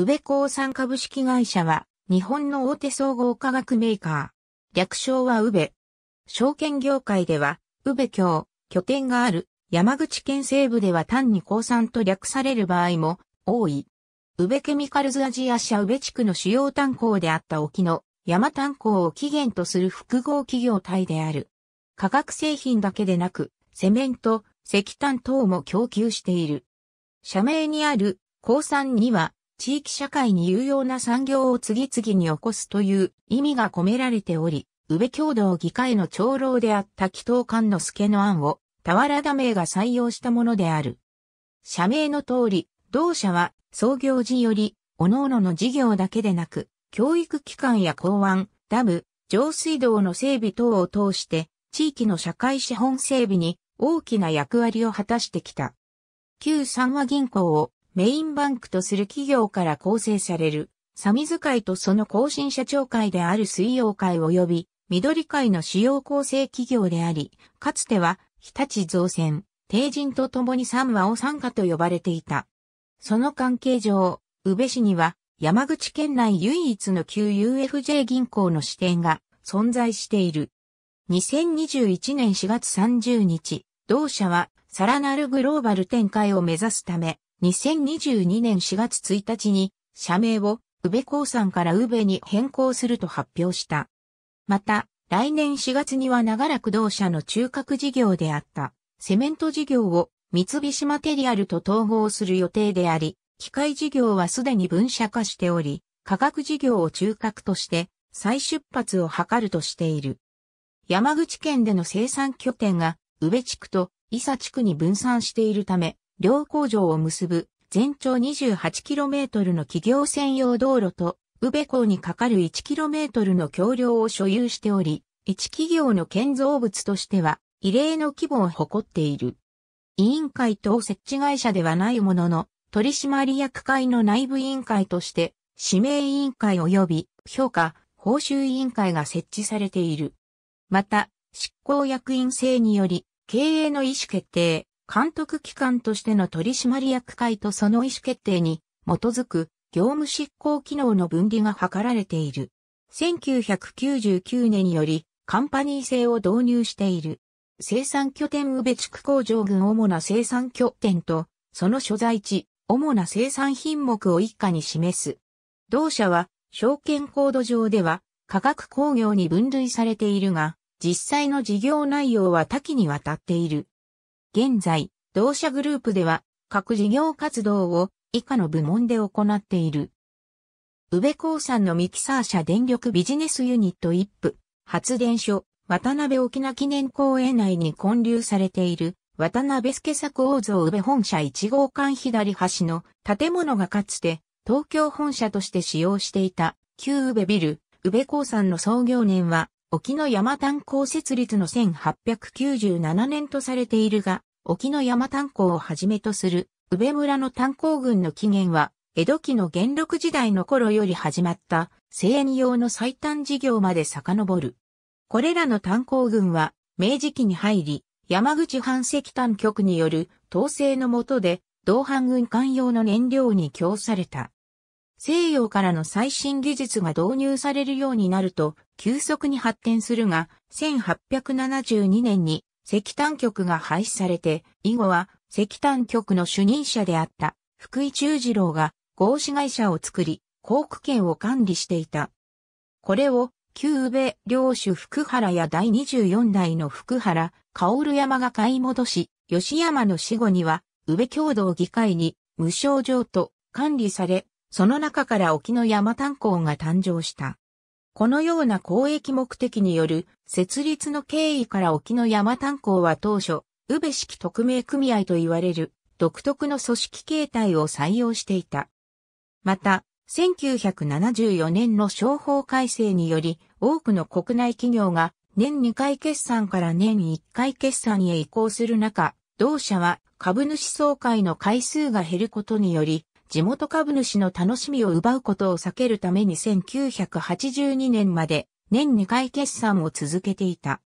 宇部鉱産株式会社は、日本の大手総合化学メーカー。略称は宇部。証券業界では、宇部京、拠点がある、山口県西部では単に興産と略される場合も、多い。宇部ケミカルズアジア社宇部地区の主要炭鉱であった沖の、山炭鉱を起源とする複合企業体である。化学製品だけでなく、セメント、石炭等も供給している。社名にある、鉱産には、地域社会に有用な産業を次々に起こすという意味が込められており、宇部共同議会の長老であった紀藤官之助の案を、俵田名が採用したものである。社名の通り、同社は創業時より、各々の事業だけでなく、教育機関や港湾、ダム、上水道の整備等を通して、地域の社会資本整備に大きな役割を果たしてきた。旧三和銀行をメインバンクとする企業から構成される、サミズ会とその更新社長会である水曜会及び、緑会の主要構成企業であり、かつては、日立造船、帝人と共に三和を参加と呼ばれていた。その関係上、宇部市には、山口県内唯一の旧 UFJ 銀行の支店が存在している。2021年4月30日、同社は、さらなるグローバル展開を目指すため、2022年4月1日に社名を宇部鉱山から宇部に変更すると発表した。また、来年4月には長らく同社の中核事業であったセメント事業を三菱マテリアルと統合する予定であり、機械事業はすでに分社化しており、化学事業を中核として再出発を図るとしている。山口県での生産拠点が宇部地区と伊佐地区に分散しているため、両工場を結ぶ全長 28km の企業専用道路と宇部港にかかる 1km の橋梁を所有しており、一企業の建造物としては異例の規模を誇っている。委員会等設置会社ではないものの、取締役会の内部委員会として、指名委員会及び評価、報酬委員会が設置されている。また、執行役員制により、経営の意思決定、監督機関としての取締役会とその意思決定に基づく業務執行機能の分離が図られている。1999年よりカンパニー制を導入している。生産拠点宇部地区工場群主な生産拠点と、その所在地、主な生産品目を一家に示す。同社は、証券コード上では、価格工業に分類されているが、実際の事業内容は多岐にわたっている。現在、同社グループでは、各事業活動を以下の部門で行っている。宇部興産のミキサー車電力ビジネスユニット1部、発電所、渡辺沖縄記念公園内に建立されている渡辺助作王像宇部本社1号館左端の建物がかつて東京本社として使用していた旧宇部ビル、宇部興産の創業年は沖の山炭鉱設立の1897年とされているが、沖の山炭鉱をはじめとする、宇部村の炭鉱群の起源は、江戸期の元禄時代の頃より始まった、生園用の最短事業まで遡る。これらの炭鉱群は、明治期に入り、山口藩石炭局による統制の下で、同藩軍艦用の燃料に供された。西洋からの最新技術が導入されるようになると、急速に発展するが、1872年に石炭局が廃止されて、以後は石炭局の主任者であった福井中次郎が合資会社を作り、航空券を管理していた。これを旧宇部領主福原や第24代の福原、薫山が買い戻し、吉山の死後には、宇部共同議会に無償状と管理され、その中から沖の山炭鉱が誕生した。このような公益目的による設立の経緯から沖の山炭鉱は当初、宇部式特命組合と言われる独特の組織形態を採用していた。また、1974年の商法改正により、多くの国内企業が年2回決算から年1回決算へ移行する中、同社は株主総会の回数が減ることにより、地元株主の楽しみを奪うことを避けるために1982年まで年2回決算を続けていた。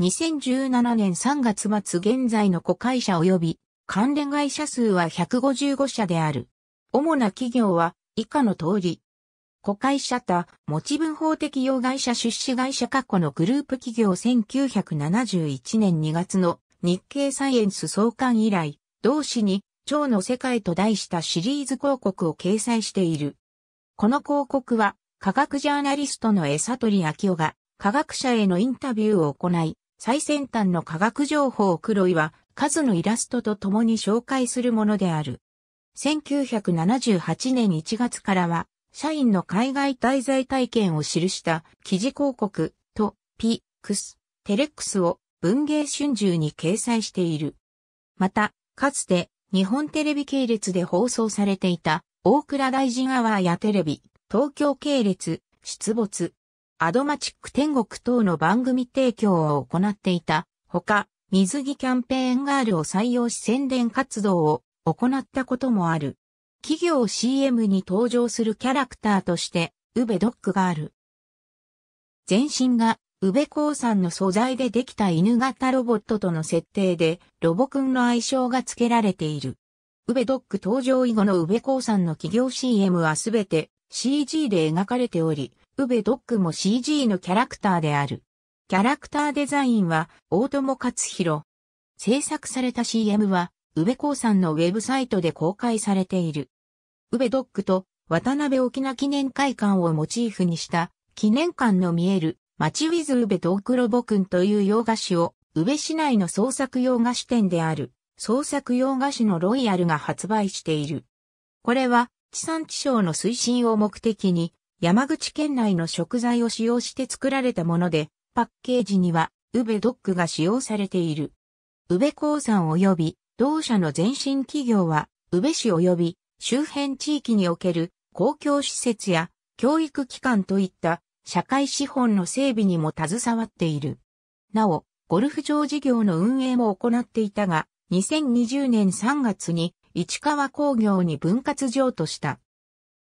2017年3月末現在の子会社及び関連会社数は155社である。主な企業は以下の通り。子会社他、持ち分法適用会社出資会社過去のグループ企業1971年2月の日経サイエンス創刊以来、同市に蝶の世界と題したシリーズ広告を掲載している。この広告は、科学ジャーナリストの江里里明夫が、科学者へのインタビューを行い、最先端の科学情報を黒いは、数のイラストと共に紹介するものである。1978年1月からは、社員の海外滞在体験を記した記事広告とクス、テレックスを文芸春秋に掲載している。また、かつて日本テレビ系列で放送されていた、大倉大臣アワーやテレビ、東京系列、出没、アドマチック天国等の番組提供を行っていた、ほか、水着キャンペーンガールを採用し宣伝活動を行ったこともある。企業 CM に登場するキャラクターとして、ウベドッグガール。全身が宇部鉱山の素材でできた犬型ロボットとの設定で、ロボくんの愛称が付けられている。宇部ドック登場以後の宇部鉱山の企業 CM はすべて CG で描かれており、宇部ドックも CG のキャラクターである。キャラクターデザインは大友克弘。制作された CM は、宇部鉱山のウェブサイトで公開されている。宇部ドックと渡辺沖縄記念会館をモチーフにした記念館の見える町ウィズ宇部とボ母君という洋菓子を、宇部市内の創作洋菓子店である、創作洋菓子のロイヤルが発売している。これは、地産地消の推進を目的に、山口県内の食材を使用して作られたもので、パッケージには、ウベドッグが使用されている。宇部鉱山及び、同社の前身企業は、宇部市及び周辺地域における公共施設や教育機関といった社会資本の整備にも携わっている。なお、ゴルフ場事業の運営も行っていたが、2020年3月に市川工業に分割譲渡した。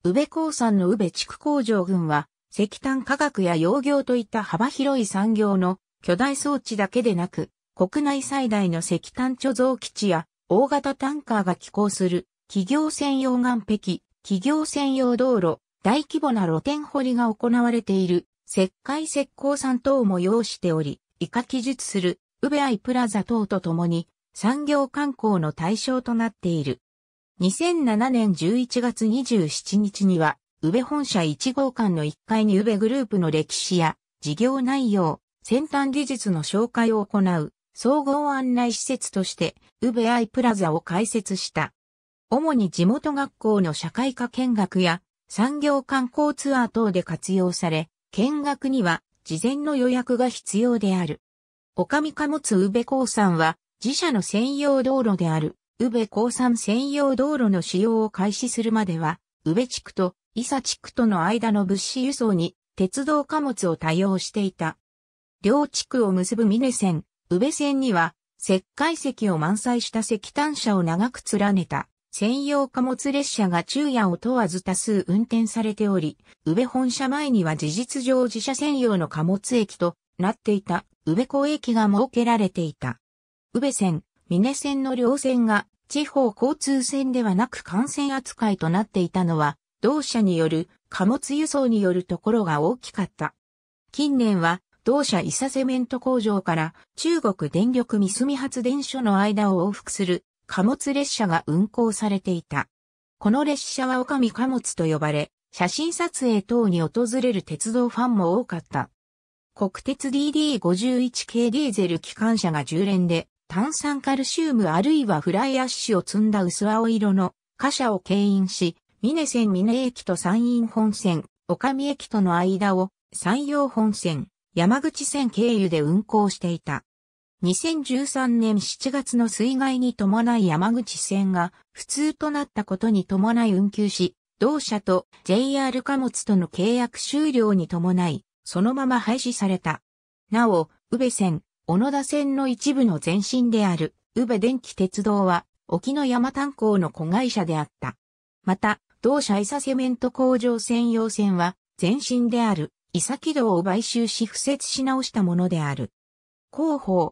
宇部鉱山の宇部地区工場群は、石炭化学や洋業といった幅広い産業の巨大装置だけでなく、国内最大の石炭貯蔵基地や大型タンカーが寄港する企業専用岸壁、企業専用道路、大規模な露天掘りが行われている石灰石膏山等も要しており、以下記述するウベアイプラザ等とともに産業観光の対象となっている。2007年11月27日には、宇部本社1号館の1階に宇部グループの歴史や事業内容、先端技術の紹介を行う総合案内施設として宇部アイプラザを開設した。主に地元学校の社会科見学や産業観光ツアー等で活用され、見学には事前の予約が必要である。おかみ貨物宇部鉱山は自社の専用道路である宇部鉱山専用道路の使用を開始するまでは、宇部地区と伊佐地区との間の物資輸送に鉄道貨物を多用していた。両地区を結ぶ峰線、宇部線には石灰石を満載した石炭車を長く連ねた専用貨物列車が昼夜を問わず多数運転されており、宇部本社前には事実上自社専用の貨物駅となっていた宇部港駅が設けられていた。宇部線、峰線の両線が地方交通線ではなく幹線扱いとなっていたのは、同社による貨物輸送によるところが大きかった。近年は同社伊佐セメント工場から中国電力三隅発電所の間を往復する貨物列車が運行されていた。この列車は女将貨物と呼ばれ、写真撮影等に訪れる鉄道ファンも多かった。国鉄 DD51 系ディーゼル機関車が10連で、炭酸カルシウムあるいはフライアッシュを積んだ薄青色の貨車を牽引し、峰線峰駅と山陰本線、岡見駅との間を山陽本線、山口線経由で運行していた。2013年7月の水害に伴い山口線が不通となったことに伴い運休し、同社と JR 貨物との契約終了に伴い、そのまま廃止された。なお、宇部線、小野田線の一部の前身である、宇部電気鉄道は、沖の山炭鉱の子会社であった。また、同社伊佐セメント工場専用線は、前身である、伊佐軌道を買収し付設し直したものである。広報、